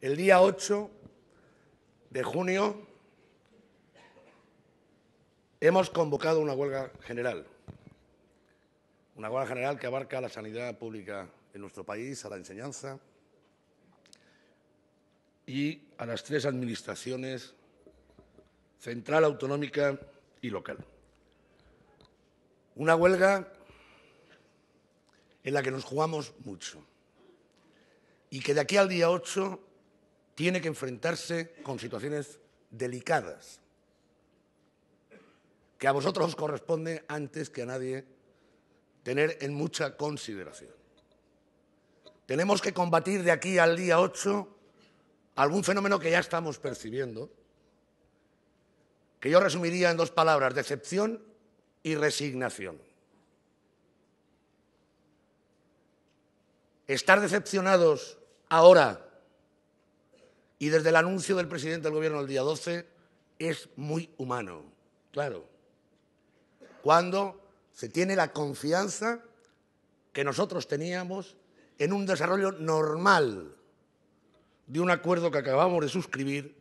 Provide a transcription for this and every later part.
El día 8 de junio hemos convocado una huelga general, una huelga general que abarca la sanidad pública en nuestro país, a la enseñanza y a las tres administraciones central, autonómica y local. Una huelga en la que nos jugamos mucho y que de aquí al día 8 tiene que enfrentarse con situaciones delicadas, que a vosotros os corresponde antes que a nadie tener en mucha consideración. Tenemos que combatir de aquí al día 8 algún fenómeno que ya estamos percibiendo, que yo resumiría en dos palabras, decepción y resignación. Estar decepcionados ahora y desde el anuncio del presidente del gobierno el día 12 es muy humano, claro. Cuando se tiene la confianza que nosotros teníamos en un desarrollo normal de un acuerdo que acabamos de suscribir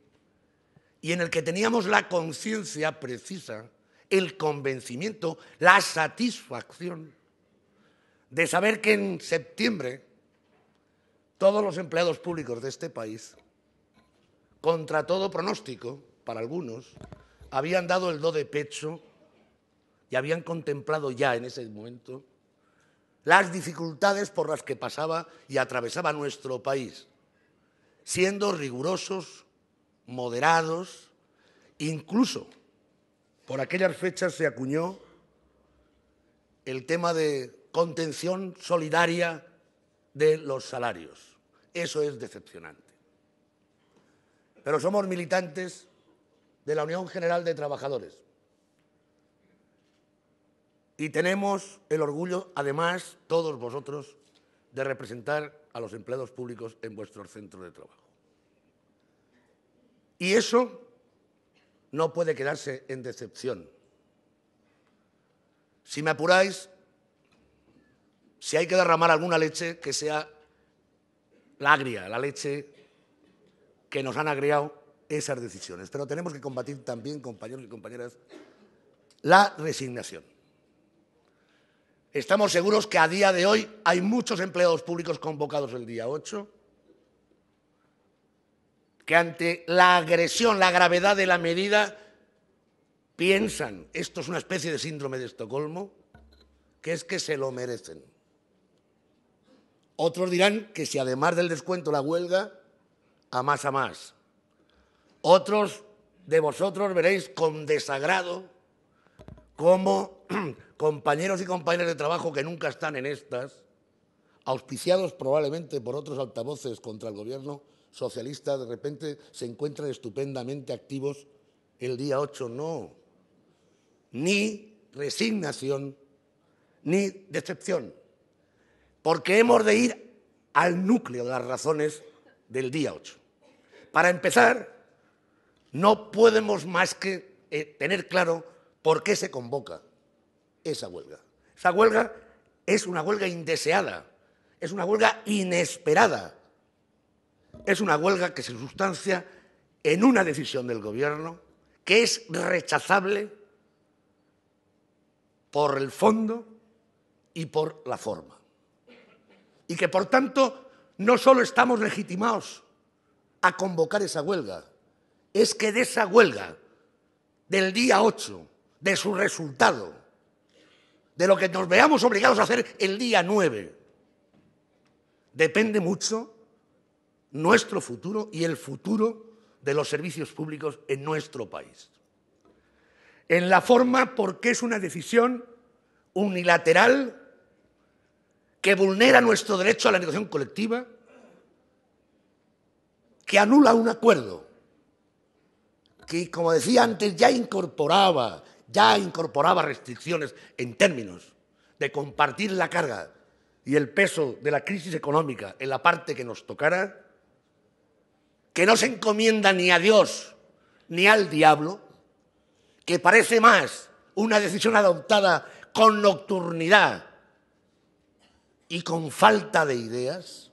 y en el que teníamos la conciencia precisa, el convencimiento, la satisfacción de saber que en septiembre todos los empleados públicos de este país contra todo pronóstico, para algunos, habían dado el do de pecho y habían contemplado ya en ese momento las dificultades por las que pasaba y atravesaba nuestro país, siendo rigurosos, moderados, incluso por aquellas fechas se acuñó el tema de contención solidaria de los salarios. Eso es decepcionante pero somos militantes de la Unión General de Trabajadores. Y tenemos el orgullo, además, todos vosotros, de representar a los empleados públicos en vuestro centro de trabajo. Y eso no puede quedarse en decepción. Si me apuráis, si hay que derramar alguna leche, que sea la agria, la leche que nos han agregado esas decisiones. Pero tenemos que combatir también, compañeros y compañeras, la resignación. Estamos seguros que a día de hoy hay muchos empleados públicos convocados el día 8 que ante la agresión, la gravedad de la medida, piensan, esto es una especie de síndrome de Estocolmo, que es que se lo merecen. Otros dirán que si además del descuento la huelga a más a más. Otros de vosotros veréis con desagrado cómo compañeros y compañeras de trabajo que nunca están en estas, auspiciados probablemente por otros altavoces contra el gobierno socialista, de repente se encuentran estupendamente activos el día 8. No, ni resignación, ni decepción, porque hemos de ir al núcleo de las razones del día 8. Para empezar, no podemos más que eh, tener claro por qué se convoca esa huelga. Esa huelga es una huelga indeseada, es una huelga inesperada, es una huelga que se sustancia en una decisión del gobierno que es rechazable por el fondo y por la forma. Y que por tanto no solo estamos legitimados a convocar esa huelga, es que de esa huelga, del día 8, de su resultado, de lo que nos veamos obligados a hacer el día 9, depende mucho nuestro futuro y el futuro de los servicios públicos en nuestro país. En la forma porque es una decisión unilateral que vulnera nuestro derecho a la negociación colectiva, que anula un acuerdo, que como decía antes ya incorporaba, ya incorporaba restricciones en términos de compartir la carga y el peso de la crisis económica en la parte que nos tocara, que no se encomienda ni a Dios ni al diablo, que parece más una decisión adoptada con nocturnidad y con falta de ideas,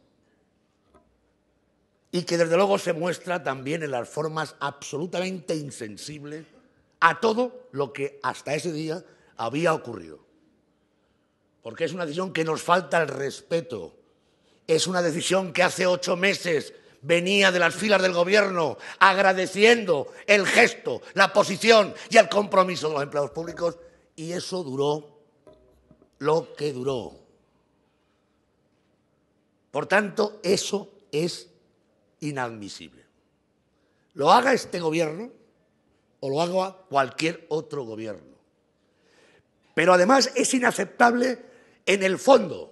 y que desde luego se muestra también en las formas absolutamente insensibles a todo lo que hasta ese día había ocurrido. Porque es una decisión que nos falta el respeto. Es una decisión que hace ocho meses venía de las filas del gobierno agradeciendo el gesto, la posición y el compromiso de los empleados públicos y eso duró lo que duró. Por tanto, eso es inadmisible. Lo haga este gobierno o lo haga cualquier otro gobierno. Pero además es inaceptable en el fondo.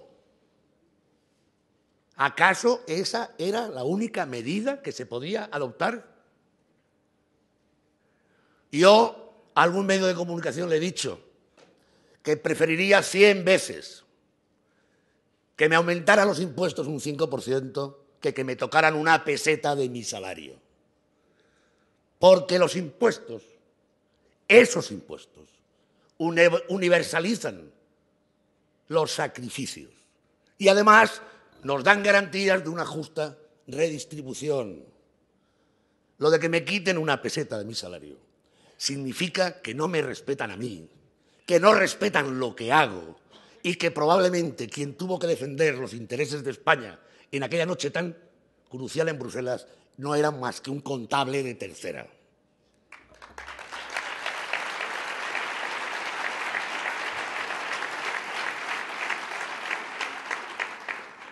¿Acaso esa era la única medida que se podía adoptar? Yo a algún medio de comunicación le he dicho que preferiría 100 veces que me aumentara los impuestos un 5%, que me tocaran una peseta de mi salario. Porque los impuestos, esos impuestos, universalizan los sacrificios y además nos dan garantías de una justa redistribución. Lo de que me quiten una peseta de mi salario significa que no me respetan a mí, que no respetan lo que hago y que probablemente quien tuvo que defender los intereses de España en aquella noche tan crucial en Bruselas no era más que un contable de tercera.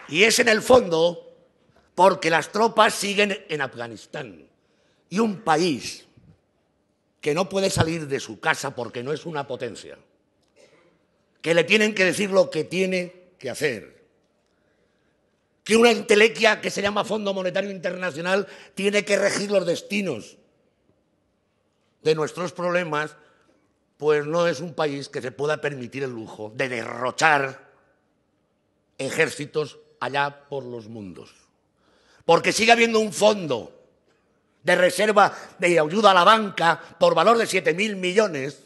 Y es en el fondo porque las tropas siguen en Afganistán. Y un país que no puede salir de su casa porque no es una potencia, que le tienen que decir lo que tiene que hacer, que una entelequia que se llama Fondo Monetario Internacional tiene que regir los destinos de nuestros problemas, pues no es un país que se pueda permitir el lujo de derrochar ejércitos allá por los mundos. Porque sigue habiendo un fondo de reserva de ayuda a la banca por valor de 7.000 millones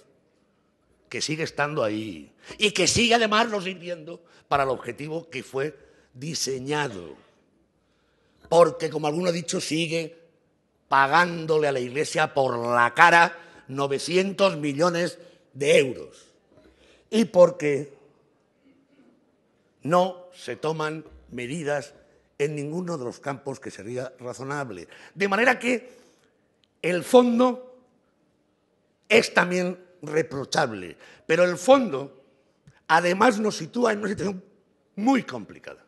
que sigue estando ahí y que sigue además no sirviendo para el objetivo que fue diseñado. Porque, como alguno ha dicho, sigue pagándole a la Iglesia por la cara 900 millones de euros. Y porque no se toman medidas en ninguno de los campos que sería razonable. De manera que el fondo es también reprochable, pero el fondo además nos sitúa en una situación muy complicada.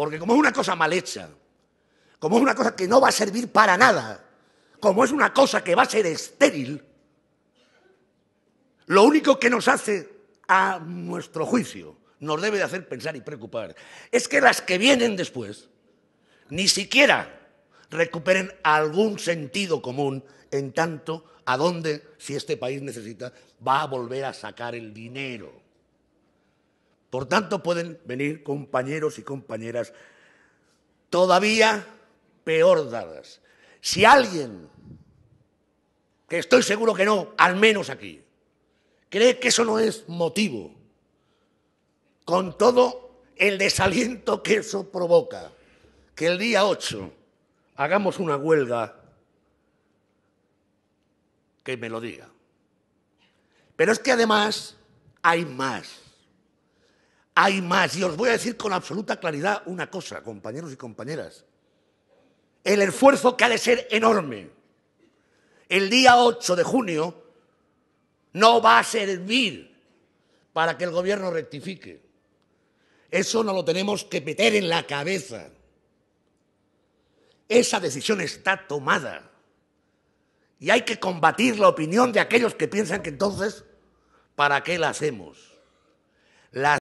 Porque como es una cosa mal hecha, como es una cosa que no va a servir para nada, como es una cosa que va a ser estéril, lo único que nos hace a nuestro juicio, nos debe de hacer pensar y preocupar, es que las que vienen después ni siquiera recuperen algún sentido común en tanto a dónde, si este país necesita, va a volver a sacar el dinero. Por tanto, pueden venir compañeros y compañeras todavía peor dadas. Si alguien, que estoy seguro que no, al menos aquí, cree que eso no es motivo, con todo el desaliento que eso provoca, que el día 8 hagamos una huelga, que me lo diga. Pero es que además hay más hay más. Y os voy a decir con absoluta claridad una cosa, compañeros y compañeras. El esfuerzo que ha de ser enorme. El día 8 de junio no va a servir para que el gobierno rectifique. Eso no lo tenemos que meter en la cabeza. Esa decisión está tomada. Y hay que combatir la opinión de aquellos que piensan que entonces, ¿para qué la hacemos? La